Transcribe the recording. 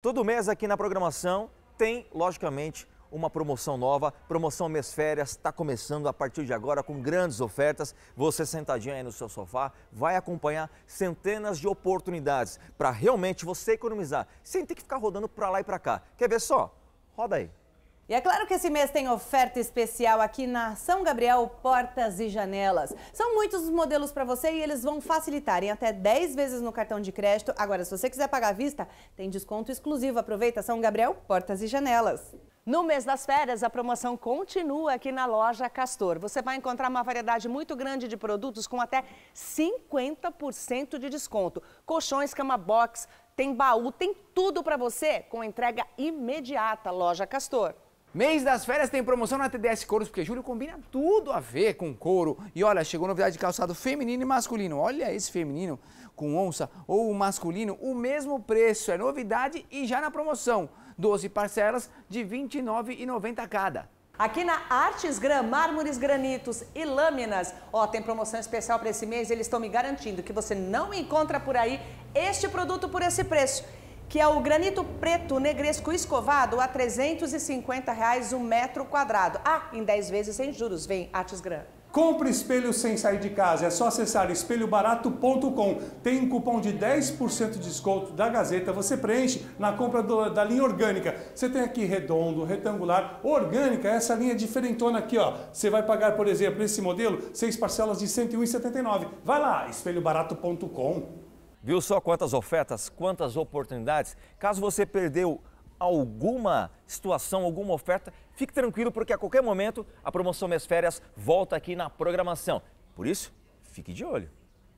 Todo mês aqui na programação tem, logicamente, uma promoção nova. Promoção Mês Férias está começando a partir de agora com grandes ofertas. Você sentadinho aí no seu sofá vai acompanhar centenas de oportunidades para realmente você economizar sem ter que ficar rodando para lá e para cá. Quer ver só? Roda aí. E é claro que esse mês tem oferta especial aqui na São Gabriel Portas e Janelas. São muitos os modelos para você e eles vão facilitar em até 10 vezes no cartão de crédito. Agora, se você quiser pagar à vista, tem desconto exclusivo. Aproveita São Gabriel Portas e Janelas. No mês das férias, a promoção continua aqui na loja Castor. Você vai encontrar uma variedade muito grande de produtos com até 50% de desconto. Colchões, cama box, tem baú, tem tudo para você com entrega imediata, loja Castor. Mês das férias tem promoção na TDS Couros, porque julho combina tudo a ver com couro. E olha, chegou novidade de calçado feminino e masculino. Olha esse feminino com onça ou o masculino, o mesmo preço. É novidade e já na promoção. 12 parcelas de R$ 29,90 cada. Aqui na Artes Gran, mármores, granitos e lâminas. Ó, tem promoção especial para esse mês, eles estão me garantindo que você não encontra por aí este produto por esse preço que é o granito preto negresco escovado a 350 reais o um metro quadrado. Ah, em 10 vezes sem juros. Vem, Gran Compre espelho sem sair de casa. É só acessar espelhobarato.com. Tem um cupom de 10% de desconto da Gazeta. Você preenche na compra do, da linha orgânica. Você tem aqui redondo, retangular, orgânica, essa linha é diferentona aqui, ó. Você vai pagar, por exemplo, esse modelo, seis parcelas de R$ 101,79. Vai lá, espelhobarato.com. Viu só quantas ofertas, quantas oportunidades? Caso você perdeu alguma situação, alguma oferta, fique tranquilo porque a qualquer momento a promoção Minhas Férias volta aqui na programação. Por isso, fique de olho.